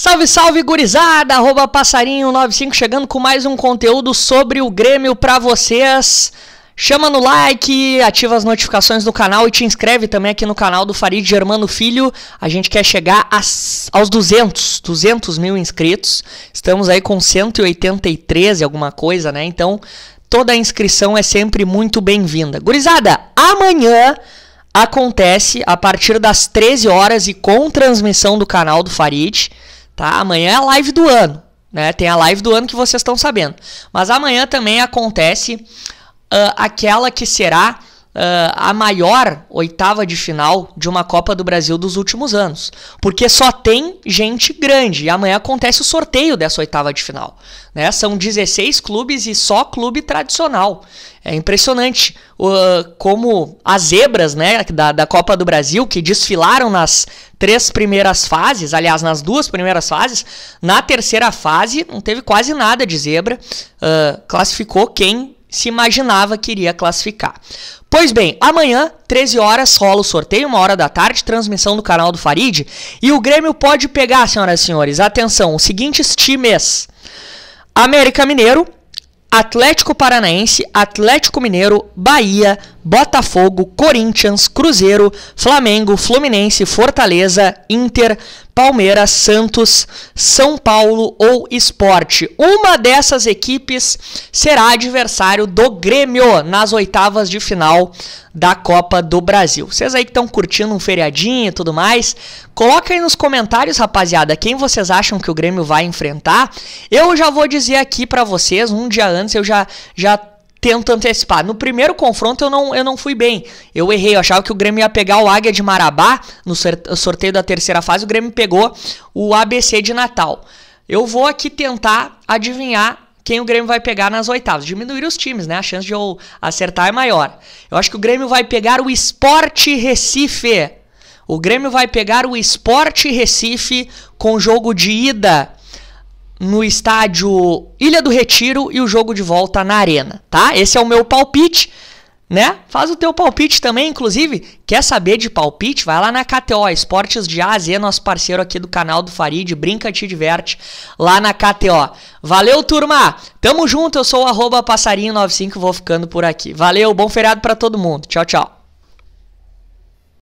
Salve, salve, gurizada! Arroba passarinho95 chegando com mais um conteúdo sobre o Grêmio pra vocês. Chama no like, ativa as notificações do canal e te inscreve também aqui no canal do Farid Germano Filho. A gente quer chegar aos 200, 200 mil inscritos. Estamos aí com 183 e alguma coisa, né? Então, toda inscrição é sempre muito bem-vinda. Gurizada, amanhã acontece, a partir das 13 horas e com transmissão do canal do Farid tá? Amanhã é a live do ano, né? Tem a live do ano que vocês estão sabendo. Mas amanhã também acontece uh, aquela que será Uh, a maior oitava de final de uma Copa do Brasil dos últimos anos. Porque só tem gente grande. E amanhã acontece o sorteio dessa oitava de final. Né? São 16 clubes e só clube tradicional. É impressionante uh, como as zebras né, da, da Copa do Brasil, que desfilaram nas três primeiras fases, aliás, nas duas primeiras fases, na terceira fase não teve quase nada de zebra. Uh, classificou quem se imaginava que iria classificar. Pois bem, amanhã, 13 horas, rola o sorteio, uma hora da tarde, transmissão do canal do Farid. E o Grêmio pode pegar, senhoras e senhores, atenção, os seguintes times: América Mineiro, Atlético Paranaense, Atlético Mineiro, Bahia, Botafogo, Corinthians, Cruzeiro, Flamengo, Fluminense, Fortaleza, Inter, Palmeiras, Santos, São Paulo ou Esporte. Uma dessas equipes será adversário do Grêmio nas oitavas de final da Copa do Brasil. Vocês aí que estão curtindo um feriadinho e tudo mais, coloca aí nos comentários, rapaziada, quem vocês acham que o Grêmio vai enfrentar. Eu já vou dizer aqui para vocês, um dia antes eu já já tento antecipar. No primeiro confronto eu não, eu não fui bem. Eu errei, eu achava que o Grêmio ia pegar o Águia de Marabá no sorteio da terceira fase, o Grêmio pegou o ABC de Natal. Eu vou aqui tentar adivinhar quem o Grêmio vai pegar nas oitavas. Diminuir os times, né? A chance de eu acertar é maior. Eu acho que o Grêmio vai pegar o Esporte Recife. O Grêmio vai pegar o Esporte Recife com jogo de ida no estádio Ilha do Retiro e o jogo de volta na Arena, tá? Esse é o meu palpite, né? Faz o teu palpite também, inclusive. Quer saber de palpite? Vai lá na KTO, Esportes de A a Z, nosso parceiro aqui do canal do Farid, brinca, te diverte, lá na KTO. Valeu, turma! Tamo junto, eu sou o passarinho95, vou ficando por aqui. Valeu, bom feriado para todo mundo. Tchau, tchau.